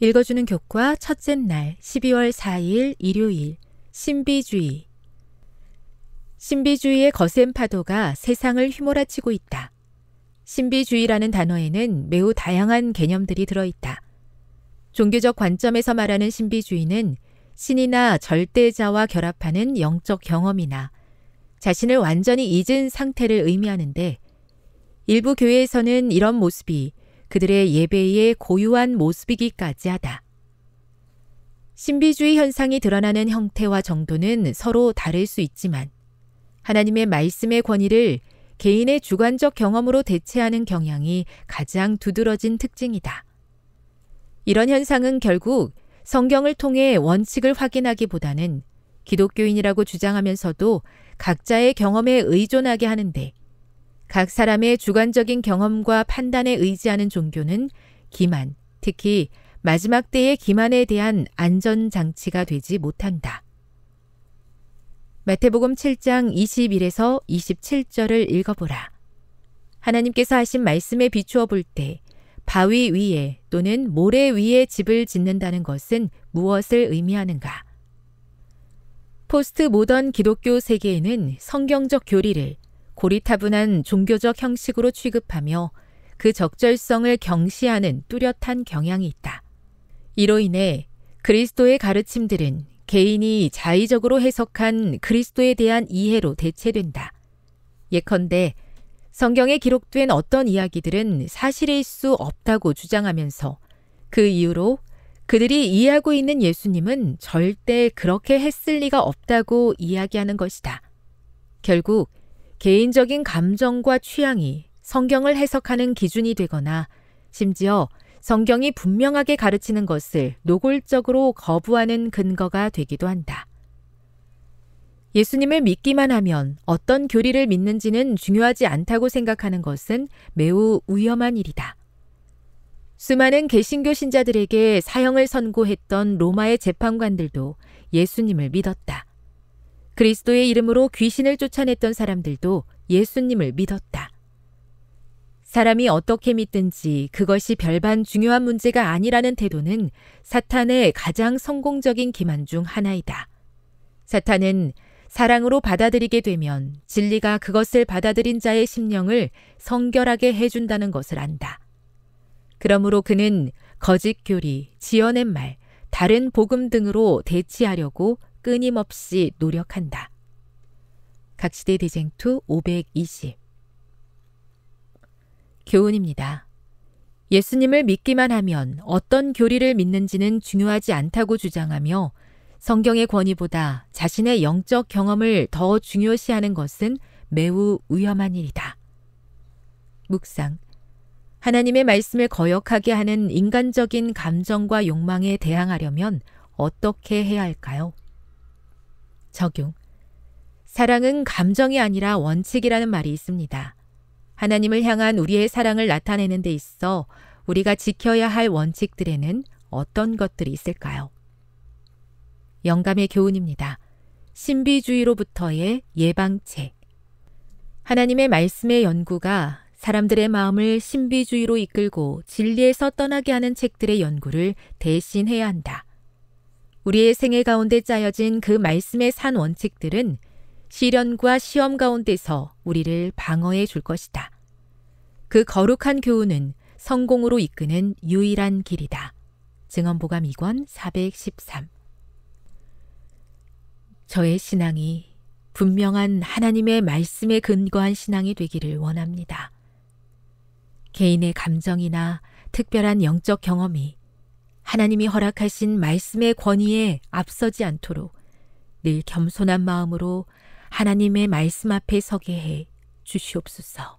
읽어주는 교과 첫째 날 12월 4일 일요일 신비주의 신비주의의 거센 파도가 세상을 휘몰아치고 있다. 신비주의라는 단어에는 매우 다양한 개념들이 들어있다. 종교적 관점에서 말하는 신비주의는 신이나 절대자와 결합하는 영적 경험이나 자신을 완전히 잊은 상태를 의미하는데 일부 교회에서는 이런 모습이 그들의 예배의 고유한 모습이기까지 하다. 신비주의 현상이 드러나는 형태와 정도는 서로 다를 수 있지만 하나님의 말씀의 권위를 개인의 주관적 경험으로 대체하는 경향이 가장 두드러진 특징이다. 이런 현상은 결국 성경을 통해 원칙을 확인하기보다는 기독교인이라고 주장하면서도 각자의 경험에 의존하게 하는데 각 사람의 주관적인 경험과 판단에 의지하는 종교는 기만, 특히 마지막 때의 기만에 대한 안전장치가 되지 못한다. 마태복음 7장 21에서 27절을 읽어보라. 하나님께서 하신 말씀에 비추어 볼 때 바위 위에 또는 모래 위에 집을 짓는다는 것은 무엇을 의미하는가? 포스트 모던 기독교 세계에는 성경적 교리를 고리타분한 종교적 형식으로 취급하며 그 적절성을 경시하는 뚜렷한 경향이 있다. 이로 인해 그리스도의 가르침들은 개인이 자의적으로 해석한 그리스도에 대한 이해로 대체된다. 예컨대 성경에 기록된 어떤 이야기들은 사실일 수 없다고 주장하면서 그이후로 그들이 이해하고 있는 예수님은 절대 그렇게 했을 리가 없다고 이야기하는 것이다. 결국 개인적인 감정과 취향이 성경을 해석하는 기준이 되거나 심지어 성경이 분명하게 가르치는 것을 노골적으로 거부하는 근거가 되기도 한다. 예수님을 믿기만 하면 어떤 교리를 믿는지는 중요하지 않다고 생각하는 것은 매우 위험한 일이다. 수많은 개신교 신자들에게 사형을 선고했던 로마의 재판관들도 예수님을 믿었다. 그리스도의 이름으로 귀신을 쫓아냈던 사람들도 예수님을 믿었다. 사람이 어떻게 믿든지 그것이 별반 중요한 문제가 아니라는 태도는 사탄의 가장 성공적인 기만 중 하나이다. 사탄은 사랑으로 받아들이게 되면 진리가 그것을 받아들인 자의 심령을 성결하게 해준다는 것을 안다. 그러므로 그는 거짓 교리, 지어낸 말, 다른 복음 등으로 대치하려고 끊임없이 노력한다. 각시대 대쟁투 520 교훈입니다. 예수님을 믿기만 하면 어떤 교리를 믿는지는 중요하지 않다고 주장하며 성경의 권위보다 자신의 영적 경험을 더 중요시하는 것은 매우 위험한 일이다. 묵상. 하나님의 말씀을 거역하게 하는 인간적인 감정과 욕망에 대항하려면 어떻게 해야 할까요? 적용. 사랑은 감정이 아니라 원칙이라는 말이 있습니다. 하나님을 향한 우리의 사랑을 나타내는 데 있어 우리가 지켜야 할 원칙들에는 어떤 것들이 있을까요? 영감의 교훈입니다. 신비주의로부터의 예방책. 하나님의 말씀의 연구가 사람들의 마음을 신비주의로 이끌고 진리에서 떠나게 하는 책들의 연구를 대신해야 한다. 우리의 생애 가운데 짜여진 그 말씀의 산 원칙들은 시련과 시험 가운데서 우리를 방어해 줄 것이다. 그 거룩한 교훈은 성공으로 이끄는 유일한 길이다. 증언보감 2권 413 저의 신앙이 분명한 하나님의 말씀에 근거한 신앙이 되기를 원합니다. 개인의 감정이나 특별한 영적 경험이 하나님이 허락하신 말씀의 권위에 앞서지 않도록 늘 겸손한 마음으로 하나님의 말씀 앞에 서게 해 주시옵소서.